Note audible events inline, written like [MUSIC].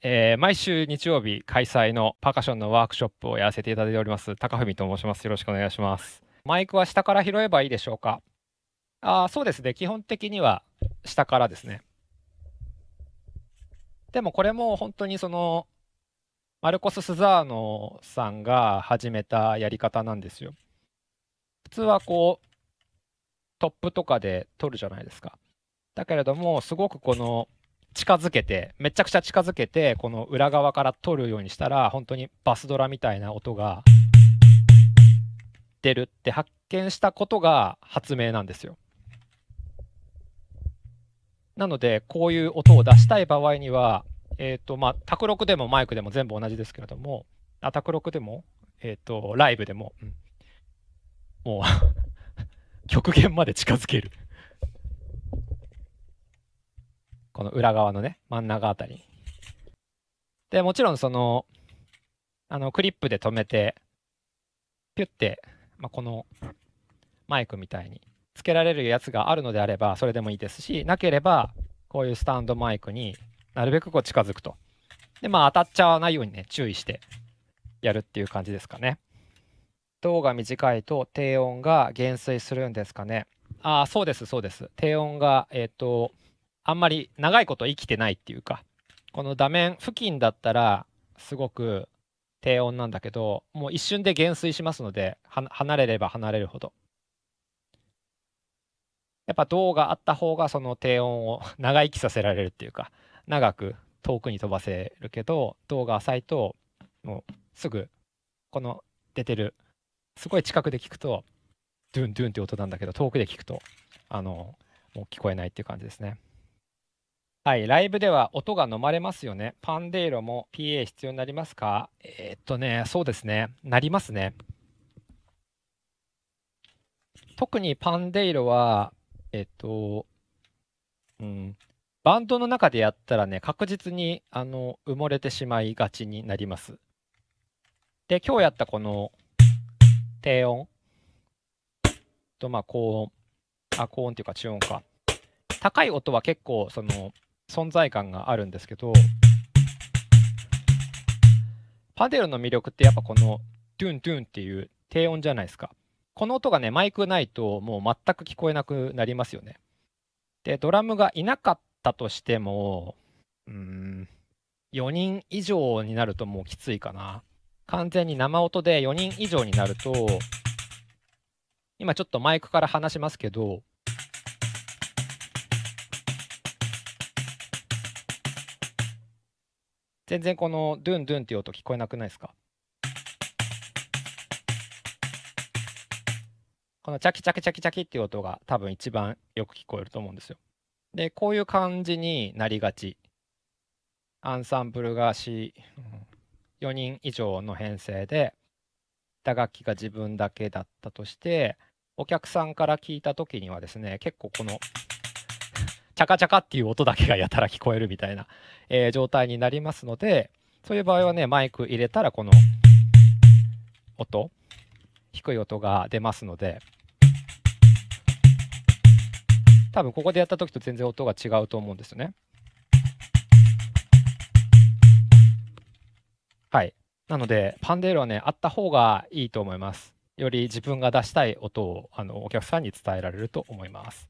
えー、毎週日曜日開催のパーカッションのワークショップをやらせていただいております高文と申しますよろしくお願いしますマイクは下から拾えばいいでしょうかあそうですね基本的には下からですねでもこれも本当にそのマルコス・スザーノさんが始めたやり方なんですよ普通はこうトップとかで撮るじゃないですかだけれどもすごくこの近づけてめちゃくちゃ近づけてこの裏側から取るようにしたら本当にバスドラみたいな音が出るって発見したことが発明なんですよ。なのでこういう音を出したい場合にはえっ、ー、とまあ卓録でもマイクでも全部同じですけれどもあ卓録でもえっ、ー、とライブでも、うん、もう [LAUGHS] 極限まで近づけるこの裏側のね、真ん中あたりで、もちろんその、あの、クリップで止めて、ピュって、まあ、このマイクみたいにつけられるやつがあるのであれば、それでもいいですし、なければ、こういうスタンドマイクになるべくこう近づくと。で、まあ、当たっちゃわないようにね、注意してやるっていう感じですかね。銅が短いと低音が減衰するんですかね。ああ、そうです、そうです。低音が、えっ、ー、と、あんまり長いこと生きてないっていうかこの画面付近だったらすごく低温なんだけどもう一瞬で減衰しますので離れれば離れるほどやっぱ銅があった方がその低温を [LAUGHS] 長生きさせられるっていうか長く遠くに飛ばせるけど銅が浅いともうすぐこの出てるすごい近くで聞くとドゥンドゥンって音なんだけど遠くで聞くとあのもう聞こえないっていう感じですね。はい、ライブでは音が飲まれますよね。パンデイロも PA 必要になりますかえー、っとね、そうですね、なりますね。特にパンデイロは、えっと、うん、バンドの中でやったらね、確実にあの埋もれてしまいがちになります。で、今日やったこの低音と、まあ、高音、あ、高音っていうか中音か。高い音は結構、その、存在感があるんですけどパデルの魅力ってやっぱこのトゥントゥンっていう低音じゃないですかこの音がねマイクないともう全く聞こえなくなりますよねでドラムがいなかったとしてもうん4人以上になるともうきついかな完全に生音で4人以上になると今ちょっとマイクから話しますけど全然このドゥンドゥンっていう音聞こえなくないですかこのチャキチャキチャキチャキっていう音が多分一番よく聞こえると思うんですよ。で、こういう感じになりがち。アンサンブルが4、4人以上の編成で、打楽器が自分だけだったとして、お客さんから聞いた時にはですね、結構このチャカチャカっていう音だけがやたら聞こえるみたいな、えー、状態になりますのでそういう場合はねマイク入れたらこの音低い音が出ますので多分ここでやった時と全然音が違うと思うんですよね。はい。なので、パンデールはね、あった方がいいと思います。より自分が出したい音をあのお客さんに伝えられると思います。